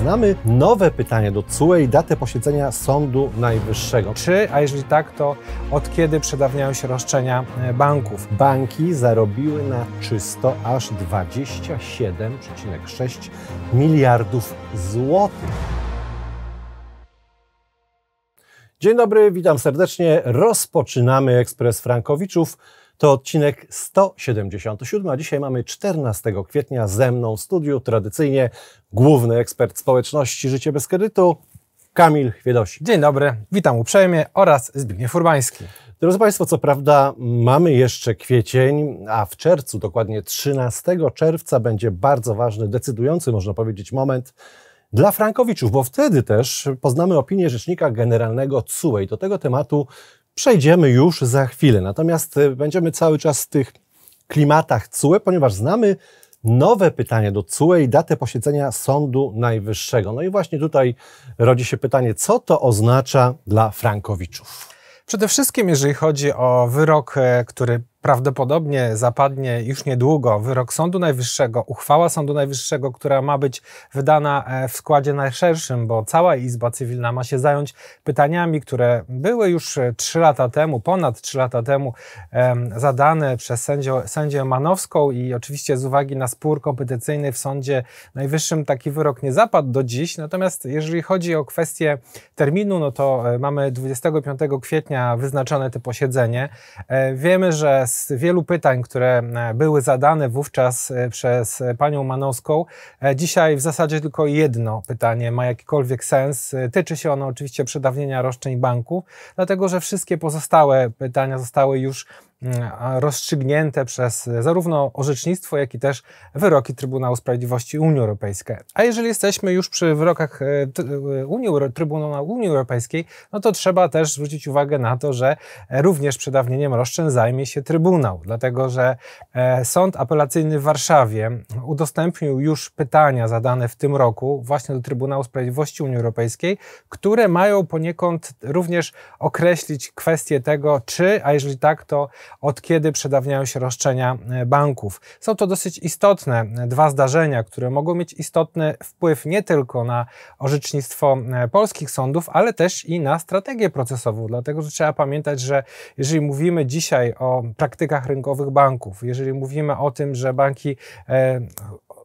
Znamy nowe pytanie do CUE i datę posiedzenia Sądu Najwyższego. Czy, a jeżeli tak, to od kiedy przedawniają się roszczenia e, banków? Banki zarobiły na czysto aż 27,6 miliardów złotych. Dzień dobry, witam serdecznie. Rozpoczynamy Ekspres Frankowiczów. To odcinek 177, a dzisiaj mamy 14 kwietnia ze mną w studiu tradycyjnie główny ekspert społeczności Życie bez kredytu, Kamil Chwiedosi. Dzień dobry, witam uprzejmie oraz Zbigniew Urbański. Drodzy Państwo, co prawda mamy jeszcze kwiecień, a w czerwcu, dokładnie 13 czerwca, będzie bardzo ważny, decydujący, można powiedzieć, moment dla Frankowiczów, bo wtedy też poznamy opinię Rzecznika Generalnego CUE i do tego tematu przejdziemy już za chwilę. Natomiast y, będziemy cały czas w tych klimatach CUE, ponieważ znamy nowe pytanie do CUE i datę posiedzenia Sądu Najwyższego. No i właśnie tutaj rodzi się pytanie, co to oznacza dla Frankowiczów? Przede wszystkim, jeżeli chodzi o wyrok, e, który prawdopodobnie zapadnie już niedługo wyrok Sądu Najwyższego, uchwała Sądu Najwyższego, która ma być wydana e, w składzie najszerszym, bo cała Izba Cywilna ma się zająć pytaniami, które były już 3 e, lata temu, ponad 3 lata temu zadane przez sędzię, sędzię Manowską i oczywiście z uwagi na spór kompetencyjny w Sądzie Najwyższym taki wyrok nie zapadł do dziś, natomiast jeżeli chodzi o kwestię terminu, no to e, mamy 25 kwietnia wyznaczone to posiedzenie. Wiemy, że z wielu pytań, które e, były zadane wówczas e, przez e, panią Manowską, dzisiaj w zasadzie tylko jedno pytanie ma jakikolwiek sens. Tyczy się ono oczywiście przedawnienia roszczeń banków, dlatego że wszystkie pozostałe pytania zostały już rozstrzygnięte przez zarówno orzecznictwo, jak i też wyroki Trybunału Sprawiedliwości Unii Europejskiej. A jeżeli jesteśmy już przy wyrokach e, e, Unii, Trybunału Unii Europejskiej, no to trzeba też zwrócić uwagę na to, że e, również przedawnieniem roszczeń zajmie się Trybunał, dlatego że Sąd Apelacyjny w Warszawie udostępnił już pytania zadane w tym roku właśnie do Trybunału Sprawiedliwości Unii Europejskiej, które mają poniekąd również określić kwestię tego, czy, a jeżeli tak, to od kiedy przedawniają się roszczenia e, banków. Są to dosyć istotne e, dwa zdarzenia, które mogą mieć istotny wpływ nie tylko na orzecznictwo e, polskich sądów, ale też i na strategię procesową, dlatego że trzeba pamiętać, że jeżeli mówimy dzisiaj o praktykach rynkowych banków, jeżeli mówimy o tym, że banki e,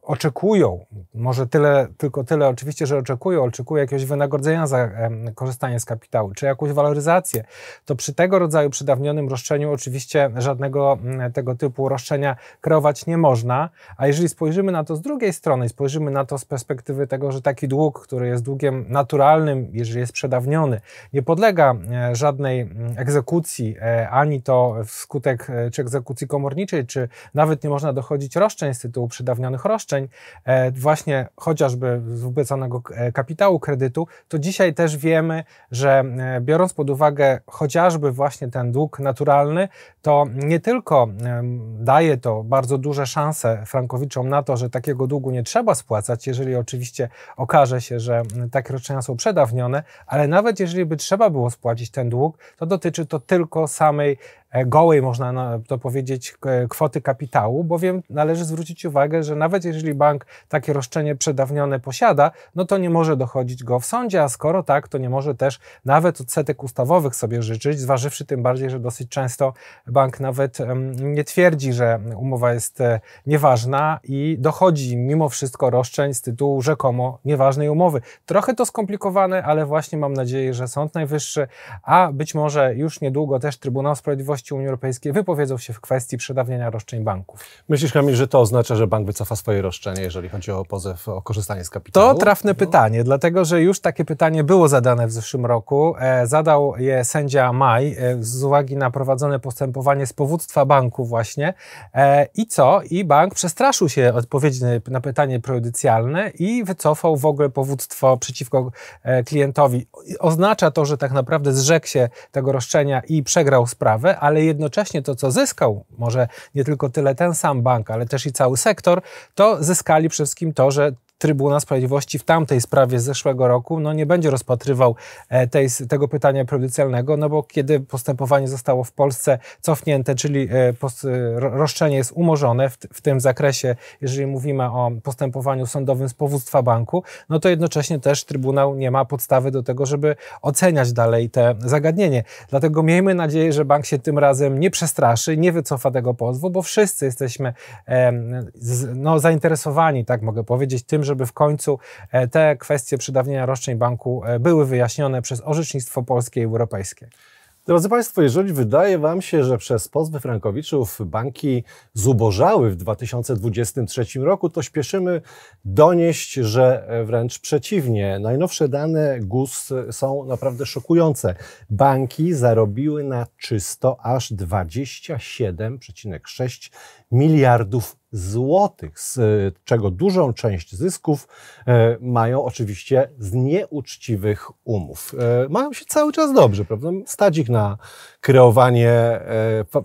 oczekują, może tyle, tylko tyle oczywiście, że oczekują, oczekują jakiegoś wynagrodzenia za korzystanie z kapitału, czy jakąś waloryzację, to przy tego rodzaju przedawnionym roszczeniu oczywiście żadnego mm, tego typu roszczenia kreować nie można, a jeżeli spojrzymy na to z drugiej strony, spojrzymy na to z perspektywy tego, że taki dług, który jest długiem naturalnym, jeżeli jest przedawniony, nie podlega e, żadnej mm, egzekucji, e, ani to wskutek e, czy egzekucji komorniczej, czy nawet nie można dochodzić roszczeń z tytułu przedawnionych roszczeń, E, właśnie chociażby z wypłacanego e, kapitału kredytu, to dzisiaj też wiemy, że e, biorąc pod uwagę chociażby właśnie ten dług naturalny, to nie tylko daje to bardzo duże szanse frankowiczom na to, że takiego długu nie trzeba spłacać, jeżeli oczywiście okaże się, że takie roszczenia są przedawnione, ale nawet jeżeli by trzeba było spłacić ten dług, to dotyczy to tylko samej E, gołej, można to powiedzieć, e, kwoty kapitału, bowiem należy zwrócić uwagę, że nawet jeżeli bank takie roszczenie przedawnione posiada, no to nie może dochodzić go w sądzie, a skoro tak, to nie może też nawet odsetek ustawowych sobie życzyć, zważywszy tym bardziej, że dosyć często bank nawet nie twierdzi, że umowa jest e, nieważna i dochodzi mimo wszystko roszczeń z tytułu rzekomo nieważnej umowy. Trochę to skomplikowane, ale właśnie mam nadzieję, że Sąd Najwyższy, a być może już niedługo też Trybunał Sprawiedliwości działalności Unii Europejskiej wypowiedzą się w kwestii przedawnienia roszczeń banków. Myślisz, Kamil, że to oznacza, że bank wycofa swoje roszczenie, jeżeli chodzi o pozew o korzystanie z kapitału? To trafne no. pytanie, dlatego że już takie pytanie było zadane w zeszłym roku. E, zadał je sędzia Maj e, z uwagi na prowadzone postępowanie z powództwa banku właśnie. E, I co? I bank przestraszył się odpowiedzi na pytanie prejudycjalne i wycofał w ogóle powództwo przeciwko e, klientowi. Oznacza to, że tak naprawdę zrzekł się tego roszczenia i przegrał sprawę, ale jednocześnie to, co zyskał, może nie tylko tyle ten sam bank, ale też i cały sektor, to zyskali przede wszystkim to, że Trybunał Sprawiedliwości w tamtej sprawie z zeszłego roku no, nie będzie rozpatrywał e, tej, tego pytania prejudycjalnego, no bo kiedy postępowanie zostało w Polsce cofnięte, czyli e, post, e, roszczenie jest umorzone w, w tym zakresie, jeżeli mówimy o postępowaniu sądowym z powództwa banku, no to jednocześnie też Trybunał nie ma podstawy do tego, żeby oceniać dalej te zagadnienie. Dlatego miejmy nadzieję, że bank się tym razem nie przestraszy, nie wycofa tego pozwu, bo wszyscy jesteśmy no, zainteresowani, tak mogę powiedzieć, tym, żeby w końcu e, te kwestie przedawnienia roszczeń banku e, były wyjaśnione przez orzecznictwo polskie i europejskie. Drodzy Państwo, jeżeli wydaje Wam się, że przez pozwy frankowiczów banki zubożały w 2023 roku, to śpieszymy donieść, że e, wręcz przeciwnie. Najnowsze dane GUS są naprawdę szokujące. Banki zarobiły na czysto aż 27,6 miliardów złotych, z e, czego dużą część zysków e, mają oczywiście z nieuczciwych umów. E, mają się cały czas dobrze, prawda? Stać ich na kreowanie,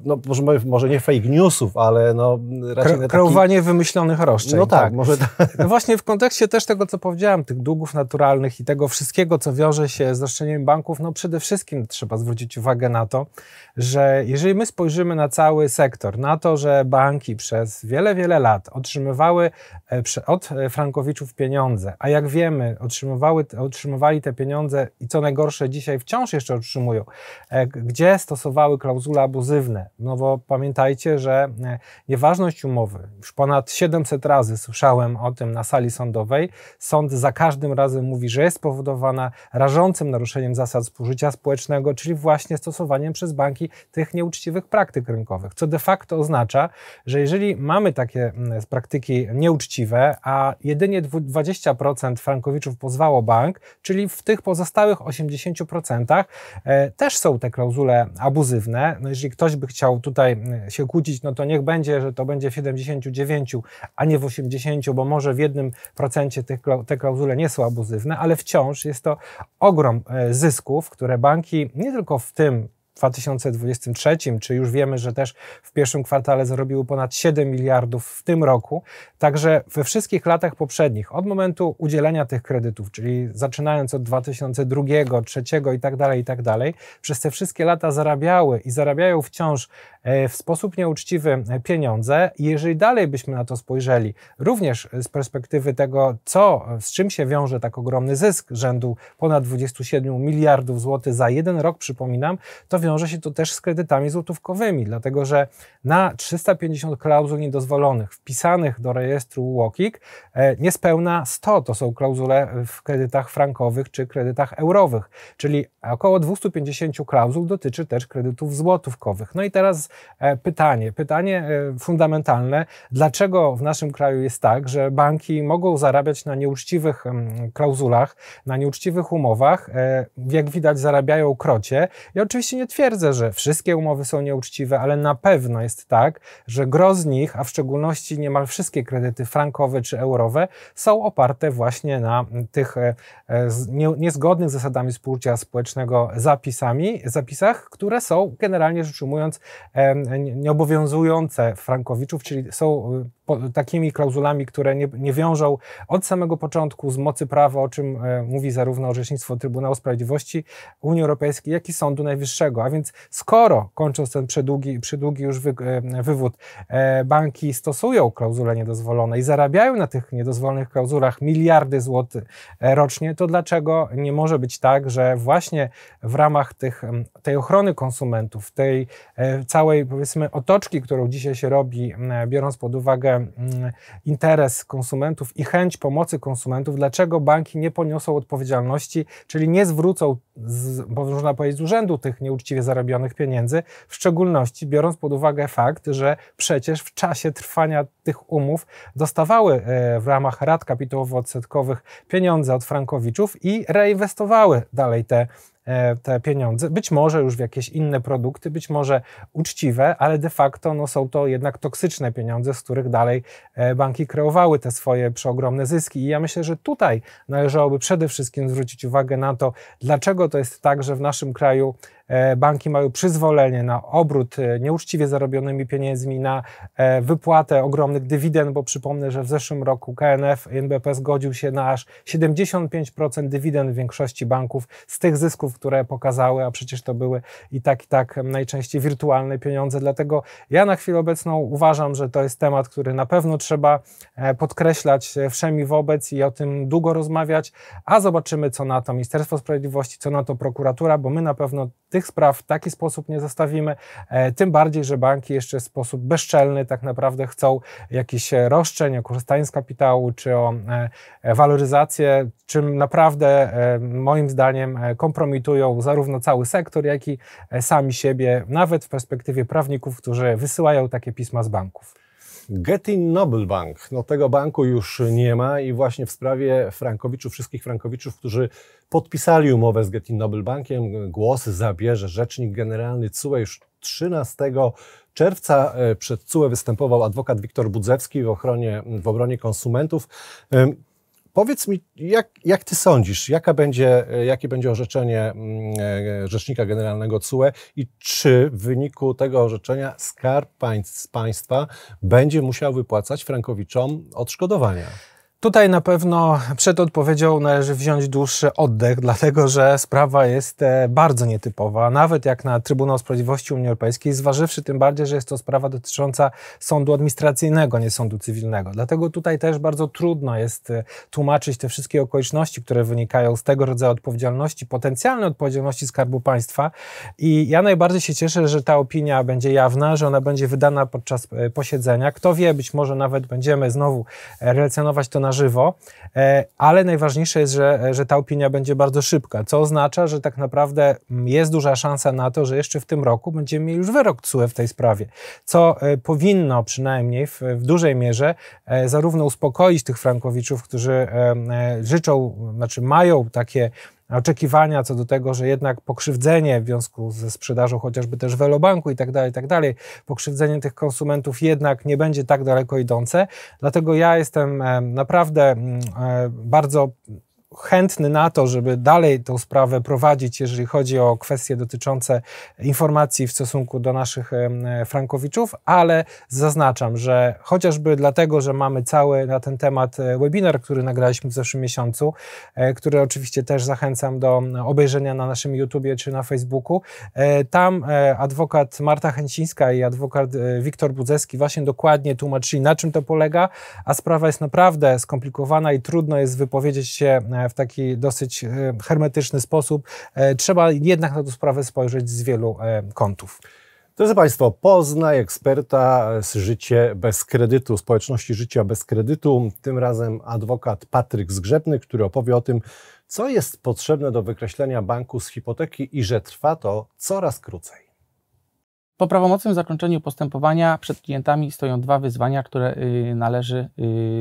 no, może, może nie fake newsów, ale no, raczej Kre, Kreowanie wymyślonych roszczeń. No tak, tak. może tak. No właśnie w kontekście też tego, co powiedziałem, tych długów naturalnych i tego wszystkiego, co wiąże się z roszczeniem banków, no przede wszystkim trzeba zwrócić uwagę na to, że jeżeli my spojrzymy na cały sektor, na to, że bank banki przez wiele, wiele lat otrzymywały e, od e, frankowiczów pieniądze, a jak wiemy, otrzymywały, otrzymywali te pieniądze i co najgorsze dzisiaj wciąż jeszcze otrzymują, e, gdzie stosowały klauzule abuzywne. No bo pamiętajcie, że nieważność umowy, już ponad 700 razy słyszałem o tym na sali sądowej, sąd za każdym razem mówi, że jest spowodowana rażącym naruszeniem zasad współżycia społecznego, czyli właśnie stosowaniem przez banki tych nieuczciwych praktyk rynkowych, co de facto oznacza, że jeżeli mamy takie mm, praktyki nieuczciwe, a jedynie 20% frankowiczów pozwało bank, czyli w tych pozostałych 80% e, też są te klauzule abuzywne. No jeżeli ktoś by chciał tutaj mm, się kłócić, no to niech będzie, że to będzie w 79, a nie w 80, bo może w jednym te klauzule nie są abuzywne, ale wciąż jest to ogrom e, zysków, które banki nie tylko w tym 2023, czy już wiemy, że też w pierwszym kwartale zarobiły ponad 7 miliardów w tym roku. Także we wszystkich latach poprzednich, od momentu udzielenia tych kredytów, czyli zaczynając od 2002, 2003 i tak dalej, i tak dalej, przez te wszystkie lata zarabiały i zarabiają wciąż e, w sposób nieuczciwy e, pieniądze. I jeżeli dalej byśmy na to spojrzeli, również z perspektywy tego, co, z czym się wiąże tak ogromny zysk rzędu ponad 27 miliardów złotych za jeden rok, przypominam, to wiąże się to też z kredytami złotówkowymi, dlatego że na 350 klauzul niedozwolonych wpisanych do rejestru UOKiK e, niespełna 100 to są klauzule w kredytach frankowych czy kredytach eurowych, czyli około 250 klauzul dotyczy też kredytów złotówkowych. No i teraz e, pytanie, pytanie e, fundamentalne, dlaczego w naszym kraju jest tak, że banki mogą zarabiać na nieuczciwych mm, klauzulach, na nieuczciwych umowach, jak widać zarabiają krocie i oczywiście nie twierdzę, że wszystkie umowy są nieuczciwe, ale na pewno jest tak, że gro z nich, a w szczególności niemal wszystkie kredyty frankowe czy eurowe, są oparte właśnie na tych e, e, niezgodnych z zasadami współczucia społecznego zapisami, zapisach, które są generalnie rzecz ujmując e, nieobowiązujące frankowiczów, czyli są takimi klauzulami, które nie, nie wiążą od samego początku z mocy prawa, o czym e, mówi zarówno orzecznictwo Trybunału Sprawiedliwości Unii Europejskiej, jak i Sądu Najwyższego. A więc skoro, kończąc ten przedługi, przydługi już wy, e, wywód, e, banki stosują klauzule niedozwolone i zarabiają na tych niedozwolonych klauzulach miliardy złotych rocznie, to dlaczego nie może być tak, że właśnie w ramach tych, tej ochrony konsumentów, tej całej powiedzmy otoczki, którą dzisiaj się robi, biorąc pod uwagę Mm, interes konsumentów i chęć pomocy konsumentów, dlaczego banki nie poniosą odpowiedzialności, czyli nie zwrócą, z, można powiedzieć, z urzędu tych nieuczciwie zarobionych pieniędzy, w szczególności biorąc pod uwagę fakt, że przecież w czasie trwania tych umów dostawały e, w ramach rat kapitałowo-odsetkowych pieniądze od frankowiczów i reinwestowały dalej te E, te pieniądze, być może już w jakieś inne produkty, być może uczciwe, ale de facto no, są to jednak toksyczne pieniądze, z których dalej e, banki kreowały te swoje przeogromne zyski. I ja myślę, że tutaj należałoby przede wszystkim zwrócić uwagę na to, dlaczego to jest tak, że w naszym kraju E, banki mają przyzwolenie na obrót e, nieuczciwie zarobionymi pieniędzmi, na e, wypłatę ogromnych dywidend, bo przypomnę, że w zeszłym roku KNF NBP zgodził się na aż 75% dywidend w większości banków z tych zysków, które pokazały, a przecież to były i tak, i tak najczęściej wirtualne pieniądze. Dlatego ja na chwilę obecną uważam, że to jest temat, który na pewno trzeba podkreślać wszemi wobec i o tym długo rozmawiać, a zobaczymy, co na to Ministerstwo Sprawiedliwości, co na to prokuratura, bo my na pewno tych tych spraw w taki sposób nie zostawimy. E, tym bardziej, że banki jeszcze w sposób bezczelny tak naprawdę chcą jakiś e, roszczeń o korzystanie z kapitału czy o e, waloryzację, czym naprawdę moim zdaniem kompromitują zarówno cały sektor, jak i sami siebie, nawet w perspektywie prawników, którzy wysyłają takie pisma z banków. Getin Noble Bank. No, tego banku już nie ma i właśnie w sprawie frankowiczów, wszystkich frankowiczów, którzy podpisali umowę z Getin Noble Bankiem, głos zabierze rzecznik generalny CUE już 13 czerwca. E, przed CUE występował adwokat Wiktor Budzewski w, ochronie, w obronie konsumentów. Powiedz mi, jak, jak ty sądzisz, jaka będzie, jakie będzie orzeczenie mm, e, Rzecznika Generalnego CUE i czy w wyniku tego orzeczenia Skarb Państwa będzie musiał wypłacać Frankowiczom odszkodowania? Tutaj na pewno przed odpowiedzią należy wziąć dłuższy oddech, dlatego że sprawa jest e, bardzo nietypowa, nawet jak na Trybunał Sprawiedliwości Unii Europejskiej, zważywszy tym bardziej, że jest to sprawa dotycząca sądu administracyjnego, nie sądu cywilnego. Dlatego tutaj też bardzo trudno jest e, tłumaczyć te wszystkie okoliczności, które wynikają z tego rodzaju odpowiedzialności, potencjalnej odpowiedzialności Skarbu Państwa. I ja najbardziej się cieszę, że ta opinia będzie jawna, że ona będzie wydana podczas e, posiedzenia. Kto wie, być może nawet będziemy znowu relacjonować to na na żywo, e, ale najważniejsze jest, że, e, że ta opinia będzie bardzo szybka, co oznacza, że tak naprawdę mm, jest duża szansa na to, że jeszcze w tym roku będziemy mieli już wyrok CUE w tej sprawie, co e, powinno przynajmniej w, w dużej mierze zarówno uspokoić tych frankowiczów, którzy życzą, znaczy mają takie oczekiwania co do tego, że jednak pokrzywdzenie w związku ze sprzedażą chociażby też Welobanku i tak dalej, i tak dalej, pokrzywdzenie tych konsumentów jednak nie będzie tak daleko idące. Dlatego ja jestem naprawdę mm, e, bardzo chętny na to, żeby dalej tą sprawę prowadzić, jeżeli chodzi o kwestie dotyczące informacji w stosunku do naszych frankowiczów, ale zaznaczam, że chociażby dlatego, że mamy cały na ten temat e, webinar, który nagraliśmy w zeszłym miesiącu, e, który oczywiście też zachęcam do obejrzenia na naszym YouTubie czy na Facebooku. E, tam adwokat Marta Chęcińska i adwokat Wiktor Budzewski właśnie dokładnie tłumaczyli, na czym to polega, a sprawa jest naprawdę skomplikowana i trudno jest wypowiedzieć się E, w taki dosyć e, hermetyczny sposób. E, trzeba jednak na tę sprawę spojrzeć z wielu kątów. Drodzy Państwo, poznaj eksperta z życie bez kredytu, społeczności życia bez kredytu, tym razem adwokat Patryk Zgrzebny, który opowie o tym, co jest potrzebne do wykreślenia banku z hipoteki i że trwa to coraz krócej. Po prawomocnym zakończeniu postępowania przed klientami stoją dwa wyzwania, które y, należy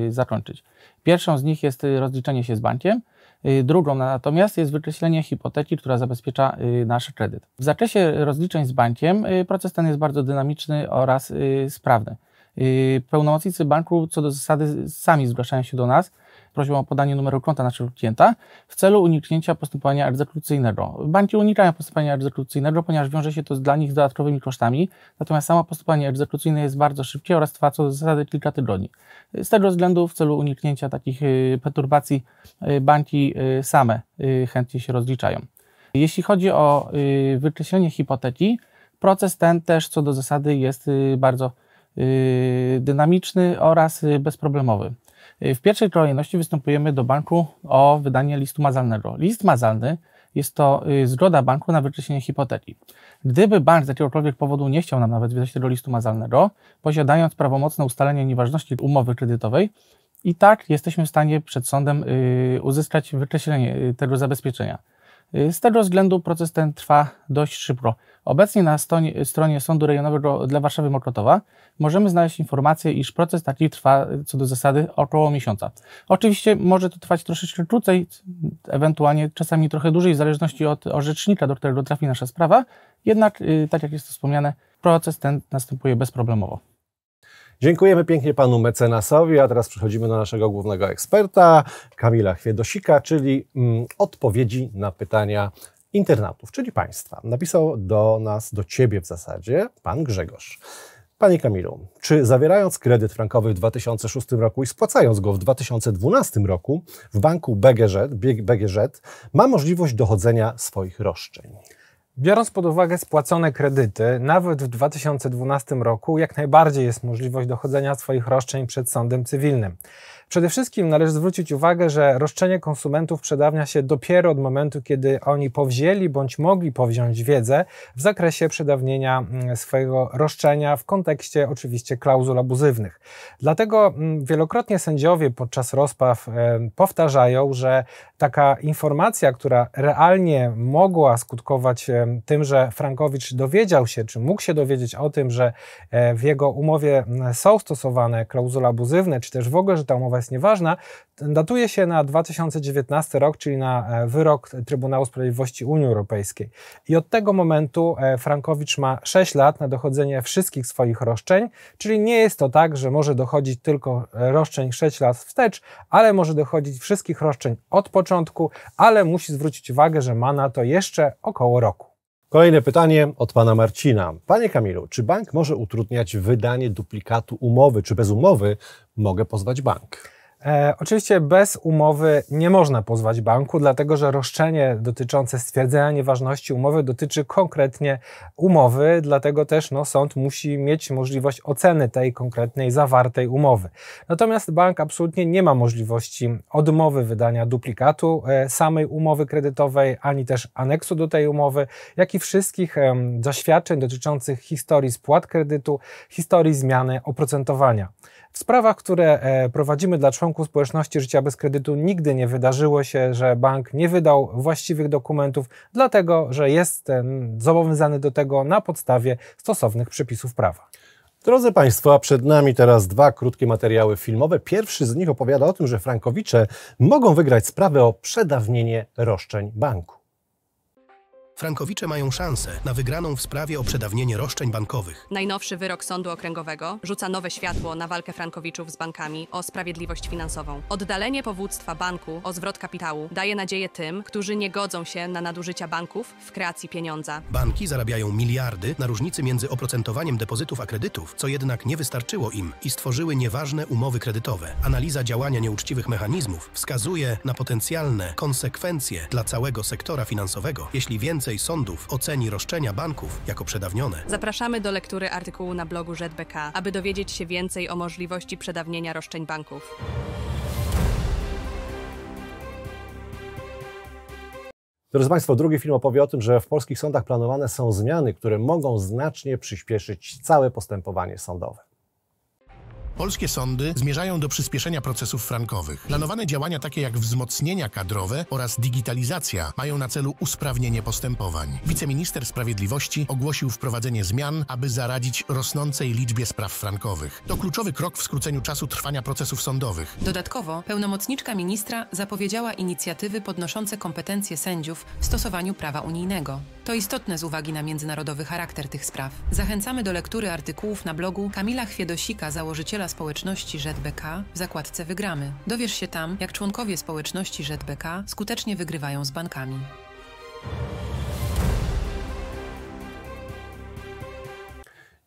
y, zakończyć. Pierwszą z nich jest y, rozliczenie się z bankiem, Y, drugą natomiast jest wykreślenie hipoteki, która zabezpiecza y, nasz kredyt. W zakresie rozliczeń z bankiem y, proces ten jest bardzo dynamiczny oraz sprawny. Pełnomocnicy banku co do zasady sami zgłaszają się do nas prośbą o podanie numeru konta naszego klienta w celu uniknięcia postępowania egzekucyjnego. Banki unikają postępowania egzekucyjnego, ponieważ wiąże się to dla nich z dodatkowymi kosztami, natomiast samo postępowanie egzekucyjne jest bardzo szybkie oraz trwa co do zasady kilka tygodni. Z tego względu w celu uniknięcia takich y, perturbacji y, banki y, same chętnie się rozliczają. Jeśli chodzi o wykreślenie hipoteki, proces ten też co do zasady jest bardzo dynamiczny oraz bezproblemowy. W pierwszej kolejności występujemy do banku o wydanie listu mazalnego. List mazalny jest to y, zgoda banku na wykreślenie hipoteki. Gdyby bank z jakiegokolwiek powodu nie chciał nam nawet wydać tego listu mazalnego, posiadając prawomocne ustalenie nieważności umowy kredytowej, i tak jesteśmy w stanie przed sądem y, uzyskać wykreślenie y, tego zabezpieczenia. Y, z tego względu proces ten trwa dość szybko. Obecnie na stronie, Sądu Rejonowego dla Warszawy Mokrotowa możemy znaleźć informację, iż proces taki trwa y, co do zasady około miesiąca. Oczywiście może to trwać troszeczkę krócej, ewentualnie czasami trochę dłużej, w zależności od orzecznika, do którego trafi nasza sprawa, jednak, y, tak jak jest to wspomniane, proces ten następuje bezproblemowo. Dziękujemy pięknie panu mecenasowi, a teraz przechodzimy do naszego głównego eksperta, Kamila Chwiedosika, czyli mm, odpowiedzi na pytania internautów, czyli państwa. Napisał do nas, do ciebie w zasadzie, pan Grzegorz. Panie Kamilu, czy zawierając kredyt frankowy w 2006 roku i spłacając go w 2012 roku w banku BGZ, BGZ ma możliwość dochodzenia swoich roszczeń? Biorąc pod uwagę spłacone kredyty, nawet w 2012 roku jak najbardziej jest możliwość dochodzenia swoich roszczeń przed sądem cywilnym. Przede wszystkim należy zwrócić uwagę, że roszczenie konsumentów przedawnia się dopiero od momentu, kiedy oni powzięli bądź mogli powziąć wiedzę w zakresie przedawnienia mm, swojego roszczenia w kontekście oczywiście klauzul abuzywnych. Dlatego mm, wielokrotnie sędziowie podczas rozpraw e, powtarzają, że taka informacja, która realnie mogła skutkować e, tym, że Frankowicz dowiedział się, czy mógł się dowiedzieć o tym, że e, w jego umowie mm, są stosowane klauzule abuzywne, czy też w ogóle, że ta umowa jest nieważna, datuje się na 2019 rok, czyli na e, wyrok Trybunału Sprawiedliwości Unii Europejskiej. I od tego momentu e, Frankowicz ma 6 lat na dochodzenie wszystkich swoich roszczeń, czyli nie jest to tak, że może dochodzić tylko e, roszczeń 6 lat wstecz, ale może dochodzić wszystkich roszczeń od początku, ale musi zwrócić uwagę, że ma na to jeszcze około roku. Kolejne pytanie od pana Marcina. Panie Kamilu, czy bank może utrudniać wydanie duplikatu umowy, czy bez umowy mogę pozwać bank? E, oczywiście bez umowy nie można pozwać banku, dlatego że roszczenie dotyczące stwierdzenia nieważności umowy dotyczy konkretnie umowy, dlatego też no, sąd musi mieć możliwość oceny tej konkretnej zawartej umowy. Natomiast bank absolutnie nie ma możliwości odmowy wydania duplikatu e, samej umowy kredytowej, ani też aneksu do tej umowy, jak i wszystkich e, zaświadczeń dotyczących historii spłat kredytu, historii zmiany oprocentowania. W sprawach, które e, prowadzimy dla członków społeczności życia bez kredytu, nigdy nie wydarzyło się, że bank nie wydał właściwych dokumentów, dlatego że jest zobowiązany do tego na podstawie stosownych przepisów prawa. Drodzy Państwo, a przed nami teraz dwa krótkie materiały filmowe. Pierwszy z nich opowiada o tym, że frankowicze mogą wygrać sprawę o przedawnienie roszczeń banku. Frankowicze mają szansę na wygraną w sprawie o przedawnienie roszczeń bankowych. Najnowszy wyrok Sądu Okręgowego rzuca nowe światło na walkę Frankowiczów z bankami o sprawiedliwość finansową. Oddalenie powództwa banku o zwrot kapitału daje nadzieję tym, którzy nie godzą się na nadużycia banków w kreacji pieniądza. Banki zarabiają miliardy na różnicy między oprocentowaniem depozytów a kredytów, co jednak nie wystarczyło im i stworzyły nieważne umowy kredytowe. Analiza działania nieuczciwych mechanizmów wskazuje na potencjalne konsekwencje dla całego sektora finansowego, jeśli więcej więcej sądów oceni roszczenia banków jako przedawnione. Zapraszamy do lektury artykułu na blogu ZBK, aby dowiedzieć się więcej o możliwości przedawnienia roszczeń banków. Drodzy Państwo, drugi film opowie o tym, że w polskich sądach planowane są zmiany, które mogą znacznie przyspieszyć całe postępowanie sądowe. Polskie sądy zmierzają do przyspieszenia procesów frankowych. Planowane działania takie jak wzmocnienia kadrowe oraz digitalizacja mają na celu usprawnienie postępowań. Wiceminister Sprawiedliwości ogłosił wprowadzenie zmian, aby zaradzić rosnącej liczbie spraw frankowych. To kluczowy krok w skróceniu czasu trwania procesów sądowych. Dodatkowo pełnomocniczka ministra zapowiedziała inicjatywy podnoszące kompetencje sędziów w stosowaniu prawa unijnego. To istotne z uwagi na międzynarodowy charakter tych spraw. Zachęcamy do lektury artykułów na blogu Kamila Chwiedosika, założyciela społeczności ZBK w zakładce Wygramy. Dowiesz się tam, jak członkowie społeczności ZBK skutecznie wygrywają z bankami.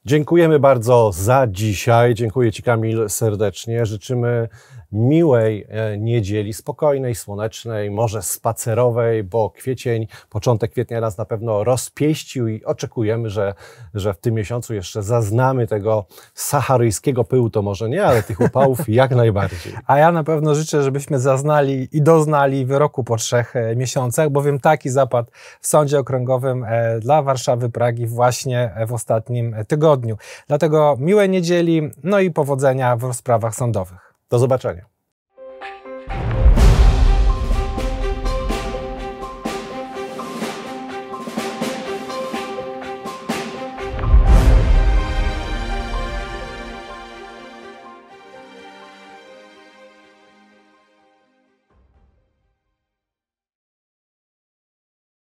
Dziękujemy bardzo za dzisiaj. Dziękuję Ci, Kamil, serdecznie. Życzymy miłej e, niedzieli, spokojnej, słonecznej, może spacerowej, bo kwiecień, początek kwietnia nas na pewno rozpieścił i oczekujemy, że, że w tym miesiącu jeszcze zaznamy tego saharyjskiego pyłu, to może nie, ale tych upałów jak najbardziej. A ja na pewno życzę, żebyśmy zaznali i doznali wyroku po trzech e, miesiącach, bowiem taki zapadł w sądzie okręgowym e, dla Warszawy, Pragi właśnie w ostatnim tygodniu. Dlatego miłej niedzieli, no i powodzenia w rozprawach sądowych. Do zobaczenia.